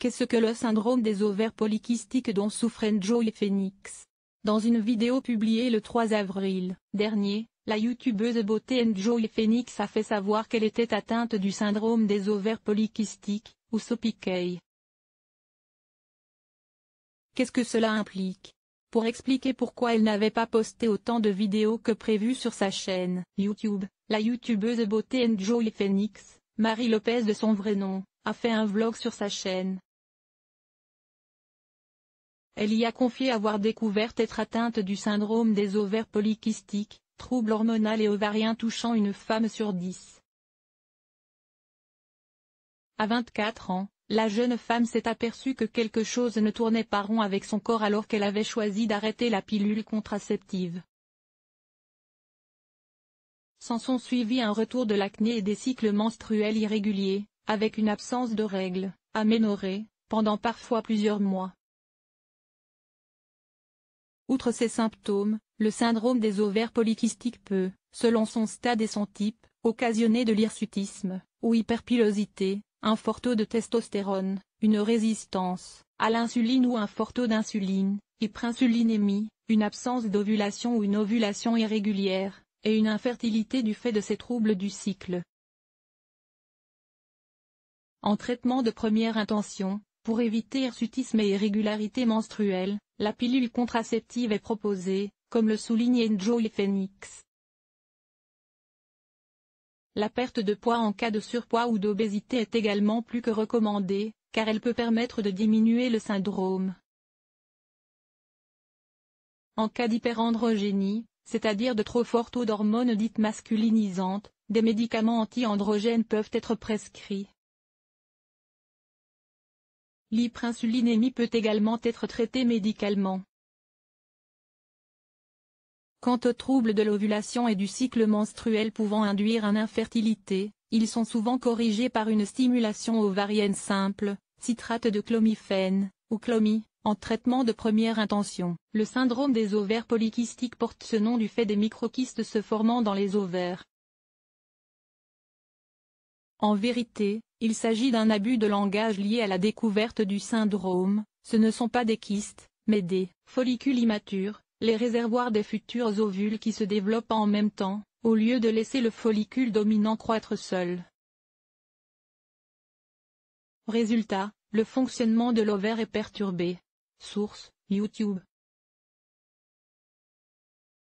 Qu'est-ce que le syndrome des ovaires polykystiques dont souffrent Joey Phoenix Dans une vidéo publiée le 3 avril dernier, la youtubeuse beauté Joey Phoenix a fait savoir qu'elle était atteinte du syndrome des ovaires polykystiques, ou SOPK. Qu'est-ce que cela implique Pour expliquer pourquoi elle n'avait pas posté autant de vidéos que prévu sur sa chaîne YouTube, la youtubeuse beauté Joey Phoenix, Marie Lopez de son vrai nom, a fait un vlog sur sa chaîne elle y a confié avoir découvert être atteinte du syndrome des ovaires polykystiques, trouble hormonal et ovarien touchant une femme sur dix. À 24 ans, la jeune femme s'est aperçue que quelque chose ne tournait pas rond avec son corps alors qu'elle avait choisi d'arrêter la pilule contraceptive. S'en sont suivis un retour de l'acné et des cycles menstruels irréguliers, avec une absence de règles, aménorrhée, pendant parfois plusieurs mois. Outre ces symptômes, le syndrome des ovaires polykystiques peut, selon son stade et son type, occasionner de l'hirsutisme, ou hyperpilosité, un fort taux de testostérone, une résistance à l'insuline ou un fort taux d'insuline, hyperinsulinémie, une absence d'ovulation ou une ovulation irrégulière, et une infertilité du fait de ces troubles du cycle. En traitement de première intention, pour éviter hirsutisme et irrégularité menstruelle, la pilule contraceptive est proposée, comme le souligne Enjoy Phoenix. La perte de poids en cas de surpoids ou d'obésité est également plus que recommandée, car elle peut permettre de diminuer le syndrome. En cas d'hyperandrogénie, c'est-à-dire de trop fort taux d'hormones dites masculinisantes, des médicaments anti-androgènes peuvent être prescrits. L'hyperinsulinémie peut également être traitée médicalement. Quant aux troubles de l'ovulation et du cycle menstruel pouvant induire une infertilité, ils sont souvent corrigés par une stimulation ovarienne simple, citrate de clomiphène, ou clomie, en traitement de première intention. Le syndrome des ovaires polykystiques porte ce nom du fait des microkystes se formant dans les ovaires. En vérité, il s'agit d'un abus de langage lié à la découverte du syndrome, ce ne sont pas des kystes, mais des follicules immatures, les réservoirs des futurs ovules qui se développent en même temps, au lieu de laisser le follicule dominant croître seul. Résultat, le fonctionnement de l'ovaire est perturbé. Source, YouTube